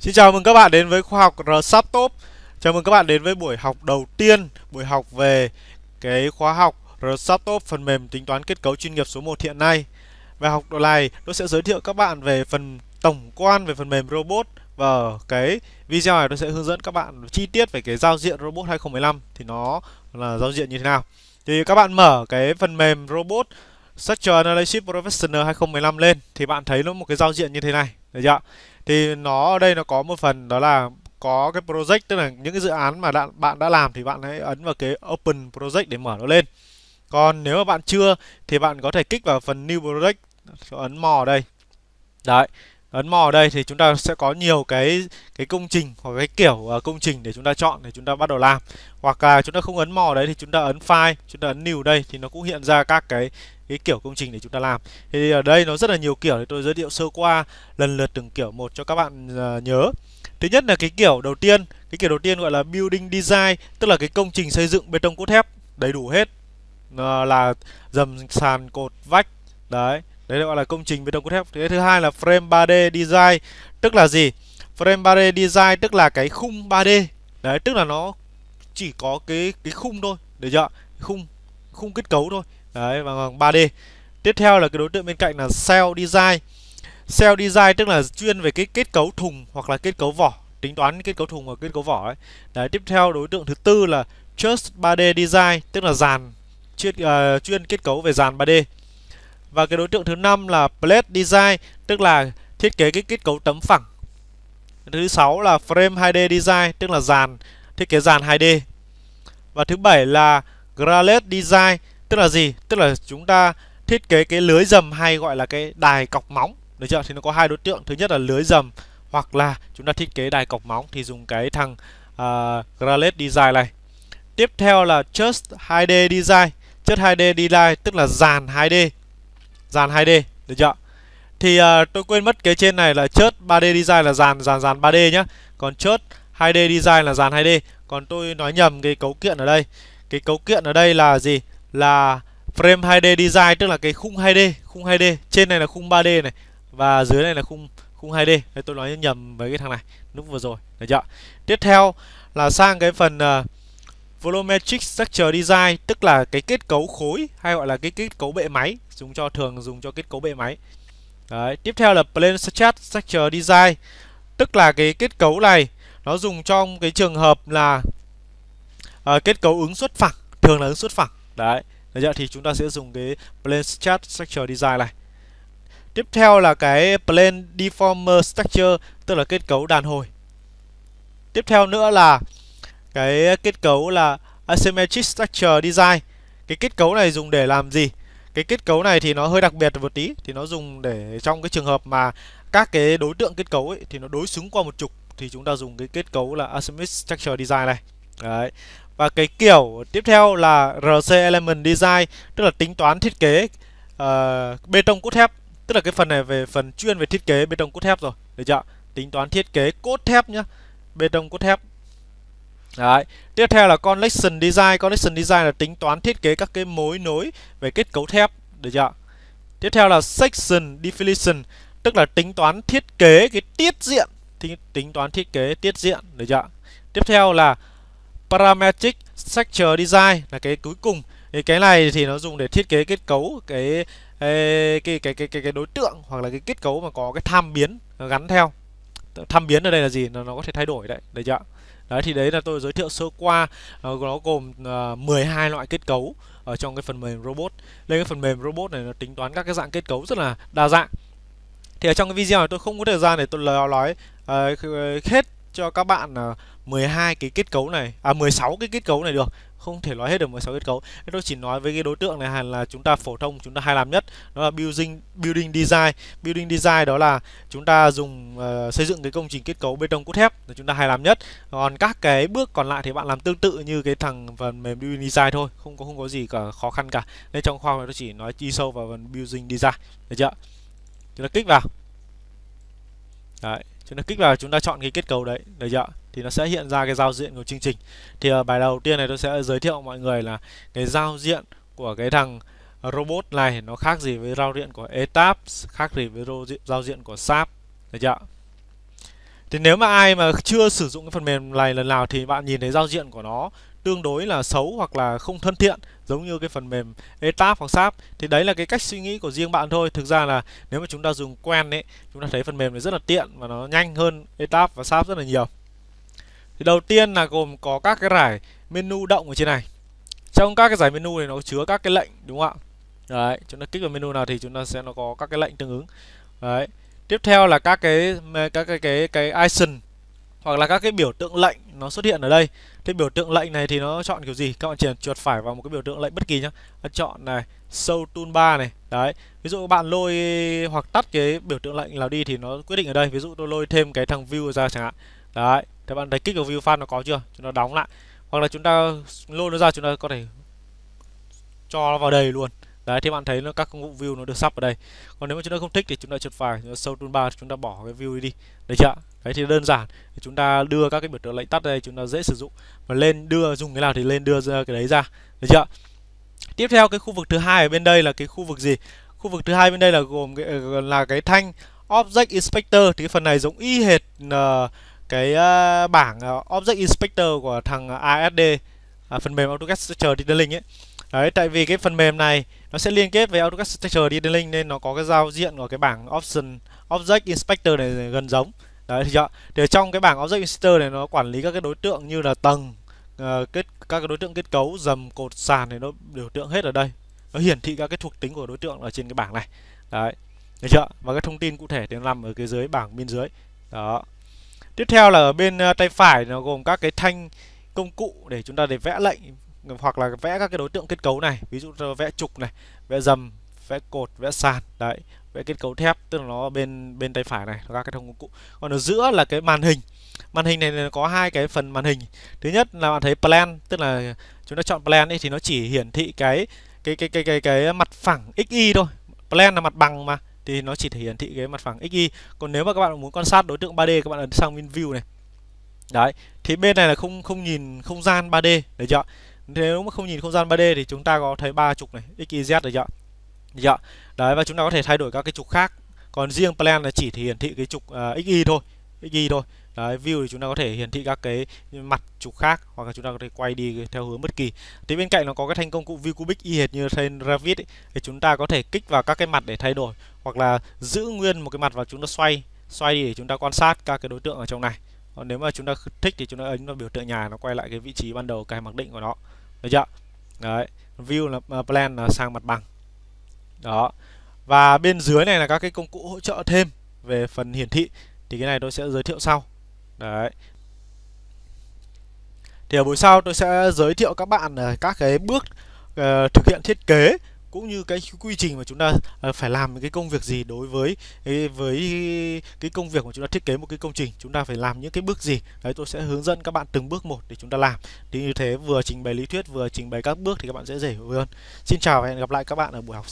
Xin chào mừng các bạn đến với khoa học RSAP Top. Chào mừng các bạn đến với buổi học đầu tiên, buổi học về cái khóa học RSAP Top phần mềm tính toán kết cấu chuyên nghiệp số 1 hiện nay. Và học đoạn này, tôi sẽ giới thiệu các bạn về phần tổng quan về phần mềm robot và cái video này tôi sẽ hướng dẫn các bạn chi tiết về cái giao diện robot 2015 thì nó là giao diện như thế nào. Thì các bạn mở cái phần mềm robot Structure Analysis Professional 2015 lên thì bạn thấy nó một cái giao diện như thế này được chưa thì nó ở đây nó có một phần đó là có cái project tức là những cái dự án mà đã, bạn đã làm thì bạn hãy ấn vào cái open project để mở nó lên còn nếu mà bạn chưa thì bạn có thể kích vào phần new project ấn mò ở đây đấy ấn mò ở đây thì chúng ta sẽ có nhiều cái cái công trình hoặc cái kiểu à, công trình để chúng ta chọn để chúng ta bắt đầu làm hoặc là chúng ta không ấn mò đấy thì chúng ta ấn file chúng ta ấn new đây thì nó cũng hiện ra các cái cái kiểu công trình để chúng ta làm thì ở đây nó rất là nhiều kiểu thì tôi giới thiệu sơ qua lần lượt từng kiểu một cho các bạn à, nhớ thứ nhất là cái kiểu đầu tiên cái kiểu đầu tiên gọi là building design tức là cái công trình xây dựng bê tông cốt thép đầy đủ hết là dầm sàn cột vách đấy đấy gọi là công trình bê tông cốt thép thứ hai là frame 3D design tức là gì frame 3D design tức là cái khung 3D đấy tức là nó chỉ có cái cái khung thôi được chưa khung khung kết cấu thôi đấy bằng bằng 3D tiếp theo là cái đối tượng bên cạnh là cell design cell design tức là chuyên về cái kết cấu thùng hoặc là kết cấu vỏ tính toán kết cấu thùng và kết cấu vỏ ấy. đấy tiếp theo đối tượng thứ tư là just 3D design tức là dàn chuyên uh, ờ, chuyên kết cấu về dàn 3D và cái đối tượng thứ năm là plate design tức là thiết kế cái kết cấu tấm phẳng thứ sáu là frame 2D design tức là dàn thiết kế dàn 2D và thứ bảy là grallet design tức là gì tức là chúng ta thiết kế cái lưới dầm hay gọi là cái đài cọc móng được chưa thì nó có hai đối tượng thứ nhất là lưới dầm hoặc là chúng ta thiết kế đài cọc móng thì dùng cái thằng uh, à, Gralet Design này tiếp theo là Just 2D Design Just 2D Design tức là dàn 2D dàn 2D được chưa thì uh, tôi quên mất cái trên này là Just 3D Design là dàn dàn dàn 3D nhá còn Just 2D Design là dàn 2D còn tôi nói nhầm cái cấu kiện ở đây cái cấu kiện ở đây là gì là frame 2D design tức là cái khung 2D, khung 2D, trên này là khung 3D này và dưới này là khung khung 2D. Đấy, tôi nói nhầm với cái thằng này lúc vừa rồi, được chưa? Tiếp theo là sang cái phần uh, volumetric structure design tức là cái kết cấu khối hay gọi là cái kết cấu bệ máy, dùng cho thường dùng cho kết cấu bệ máy. Đấy, tiếp theo là plane structure design tức là cái kết cấu này nó dùng trong cái trường hợp là uh, kết cấu ứng suất phẳng, thường là ứng suất phẳng đấy được chưa thì chúng ta sẽ dùng cái plane chart structure design này tiếp theo là cái plane deformer structure tức là kết cấu đàn hồi tiếp theo nữa là cái kết cấu là asymmetric structure design cái kết cấu này dùng để làm gì cái kết cấu này thì nó hơi đặc biệt một tí thì nó dùng để trong cái trường hợp mà các cái đối tượng kết cấu ấy, thì nó đối xứng qua một trục thì chúng ta dùng cái kết cấu là asymmetric structure design này đấy và cái kiểu tiếp theo là RC Element Design Tức là tính toán thiết kế uh, bê tông cốt thép Tức là cái phần này về phần chuyên về thiết kế bê tông cốt thép rồi Được chưa? Tính toán thiết kế cốt thép nhá Bê tông cốt thép Đấy. Tiếp theo là Connection Design Connection Design là tính toán thiết kế các cái mối nối về kết cấu thép Được chưa? Tiếp theo là Section Definition Tức là tính toán thiết kế cái tiết diện Tính, tính toán thiết kế tiết diện Được chưa? Tiếp theo là parametric structure design là cái cuối cùng thì cái này thì nó dùng để thiết kế kết cấu cái cái cái cái cái, cái đối tượng hoặc là cái kết cấu mà có cái tham biến gắn theo tham biến ở đây là gì nó, nó có thể thay đổi đấy đấy chưa đấy thì đấy là tôi giới thiệu sơ qua ờ, nó gồm uh, ờ, 12 loại kết cấu ở trong cái phần mềm robot đây cái phần mềm robot này nó tính toán các cái dạng kết cấu rất là đa dạng thì ở trong cái video này tôi không có thời gian để tôi nói uh, hết cho các bạn 12 cái kết cấu này à 16 cái kết cấu này được không thể nói hết được 16 kết cấu Thế tôi chỉ nói với cái đối tượng này là chúng ta phổ thông chúng ta hay làm nhất đó là building building design building design đó là chúng ta dùng uh, xây dựng cái công trình kết cấu bê tông cốt thép là chúng ta hay làm nhất còn các cái bước còn lại thì bạn làm tương tự như cái thằng phần mềm building design thôi không có không có gì cả khó khăn cả nên trong khoa này tôi chỉ nói chi sâu vào phần building design được chưa chúng ta kích vào đấy chúng ta kích vào chúng ta chọn cái kết cấu đấy được chưa thì nó sẽ hiện ra cái giao diện của chương trình thì ở à, bài đầu tiên này tôi sẽ giới thiệu mọi người là cái giao diện của cái thằng robot này nó khác gì với giao diện của etap khác gì với giao diện của sap được chưa thì nếu mà ai mà chưa sử dụng cái phần mềm này lần nào thì bạn nhìn thấy giao diện của nó tương đối là xấu hoặc là không thân thiện giống như cái phần mềm etap hoặc sap thì đấy là cái cách suy nghĩ của riêng bạn thôi thực ra là nếu mà chúng ta dùng quen ấy chúng ta thấy phần mềm này rất là tiện và nó nhanh hơn etap và sap rất là nhiều thì đầu tiên là gồm có các cái rải menu động ở trên này trong các cái giải menu này nó chứa các cái lệnh đúng không ạ đấy chúng ta kích vào menu nào thì chúng ta sẽ nó có các cái lệnh tương ứng đấy tiếp theo là các cái các cái cái cái icon hoặc là các cái biểu tượng lệnh nó xuất hiện ở đây cái biểu tượng lệnh này thì nó chọn kiểu gì các bạn chỉ chuột phải vào một cái biểu tượng lệnh bất kỳ nhá chọn này show toolbar này đấy ví dụ bạn lôi hoặc tắt cái biểu tượng lệnh nào đi thì nó quyết định ở đây ví dụ tôi lôi thêm cái thằng view ra chẳng hạn đấy các bạn thấy kích ở view fan nó có chưa chúng ta đóng lại hoặc là chúng ta lôi nó ra chúng ta có thể cho nó vào đầy luôn đấy thì bạn thấy nó các công cụ view nó được sắp ở đây còn nếu mà chúng ta không thích thì chúng ta chuột phải sâu toolbar chúng ta bỏ cái view đi, đi. đấy chưa đấy thì đơn giản chúng ta đưa các cái biểu tượng lệnh tắt đây chúng ta dễ sử dụng và lên đưa dùng cái nào thì lên đưa ra cái đấy ra được chưa tiếp theo cái khu vực thứ hai ở bên đây là cái khu vực gì khu vực thứ hai bên đây là gồm cái, ờ, là cái thanh object inspector thì cái phần này giống y hệt uh, cái uh, bảng uh, object inspector của thằng ASD à, phần mềm AutoCAD Structure Detailing ấy. Đấy, tại vì cái phần mềm này nó sẽ liên kết với AutoCAD Structure Detailing nên nó có cái giao diện của cái bảng option object inspector này gần giống. Đấy thì ạ. Thì trong cái bảng object inspector này nó quản lý các cái đối tượng như là tầng, uh, kết các cái đối tượng kết cấu, dầm, cột, sàn này nó biểu tượng hết ở đây. Nó hiển thị các cái thuộc tính của đối tượng ở trên cái bảng này. Đấy. Được chưa? Và các thông tin cụ thể thì nó nằm ở cái dưới bảng bên dưới. Đó. Tiếp theo là ở bên ờ, tay phải nó gồm các cái thanh công cụ để chúng ta để vẽ lệnh hoặc là vẽ các cái đối tượng kết cấu này, ví dụ vẽ trục này, vẽ dầm, vẽ cột, vẽ sàn. Đấy, vẽ kết cấu thép tức là nó bên bên tay phải này, các cái thông công cụ. Còn ở giữa là cái màn hình. Màn hình này có hai cái phần màn hình. Thứ nhất là bạn thấy plan, tức là chúng ta chọn plan ấy thì nó chỉ hiển thị cái cái cái cái cái, cái mặt phẳng XY thôi. Plan là mặt bằng mà thì nó chỉ thể hiển thị cái mặt phẳng XY còn nếu mà các bạn muốn quan sát đối tượng 3D các bạn ấn sang view này đấy thì bên này là không không nhìn không gian 3D được chưa nếu mà không nhìn không gian 3D thì chúng ta có thấy ba trục này x z được chưa được chưa đấy và chúng ta có thể thay đổi các cái trục khác còn riêng plan là chỉ thể hiển thị cái trục uh, à, xy thôi xy thôi đấy view thì chúng ta có thể hiển thị các cái mặt trục khác hoặc là chúng ta có thể quay đi theo hướng bất kỳ thì bên cạnh nó có cái thanh công cụ view cubic y hệt như trên revit ấy, thì chúng ta có thể kích vào các cái mặt để thay đổi hoặc là giữ nguyên một cái mặt và chúng ta xoay xoay đi để chúng ta quan sát các cái đối tượng ở trong này còn nếu mà chúng ta thích thì chúng ta ấn vào biểu tượng nhà nó quay lại cái vị trí ban đầu cái mặc định của nó được chưa đấy view là ờ, plan là sang mặt bằng đó và bên dưới này là các cái công cụ hỗ trợ thêm về phần hiển thị thì cái này tôi sẽ giới thiệu sau đấy thì ở buổi sau tôi sẽ giới thiệu các bạn ờ, các cái bước uh, thực hiện thiết kế cũng như cái quy trình mà chúng ta à, phải làm những cái công việc gì đối với với cái công việc mà chúng ta thiết kế một cái công trình chúng ta phải làm những cái bước gì đấy tôi sẽ hướng dẫn các bạn từng bước một để chúng ta làm thì như thế vừa trình bày lý thuyết vừa trình bày các bước thì các bạn sẽ dễ hiểu hơn xin chào và hẹn gặp lại các bạn ở buổi học